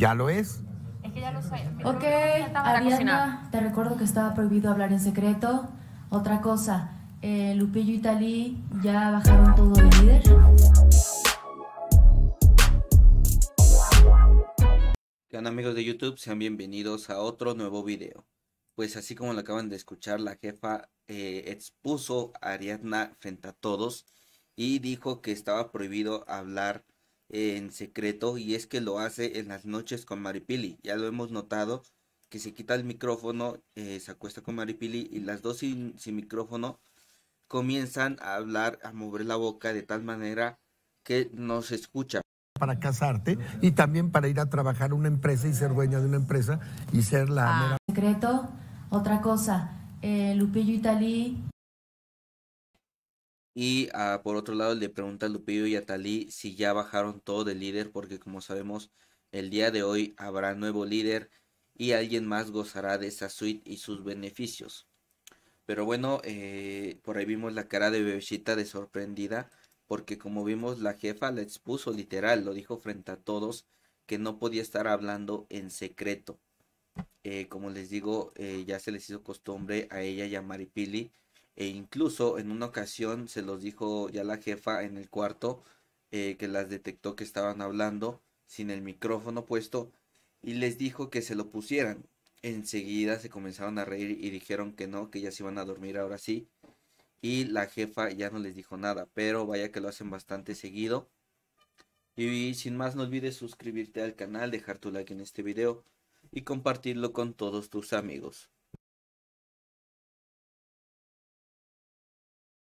ya lo es. Es que ya lo Ok, Ariadna, te recuerdo que estaba prohibido hablar en secreto. Otra cosa, eh, Lupillo y Talí ya bajaron todo de líder. ¿Qué amigos de YouTube? Sean bienvenidos a otro nuevo video. Pues así como lo acaban de escuchar, la jefa eh, expuso a Ariadna frente a todos y dijo que estaba prohibido hablar en secreto y es que lo hace en las noches con Maripili. Ya lo hemos notado que se quita el micrófono, eh, se acuesta con Maripili y las dos sin, micrófono comienzan a hablar, a mover la boca de tal manera que no se escucha. Para casarte y también para ir a trabajar a una empresa y ser dueña de una empresa y ser la... Ah, en Secreto, otra cosa, eh, Lupillo Italí y ah, por otro lado le pregunta a Lupillo y a Talí si ya bajaron todo de líder, porque como sabemos, el día de hoy habrá nuevo líder y alguien más gozará de esa suite y sus beneficios. Pero bueno, eh, por ahí vimos la cara de Bebecita de sorprendida, porque como vimos la jefa la expuso literal, lo dijo frente a todos, que no podía estar hablando en secreto. Eh, como les digo, eh, ya se les hizo costumbre a ella y a Maripili e incluso en una ocasión se los dijo ya la jefa en el cuarto eh, que las detectó que estaban hablando sin el micrófono puesto y les dijo que se lo pusieran. Enseguida se comenzaron a reír y dijeron que no, que ya se iban a dormir ahora sí. Y la jefa ya no les dijo nada, pero vaya que lo hacen bastante seguido. Y sin más no olvides suscribirte al canal, dejar tu like en este video y compartirlo con todos tus amigos.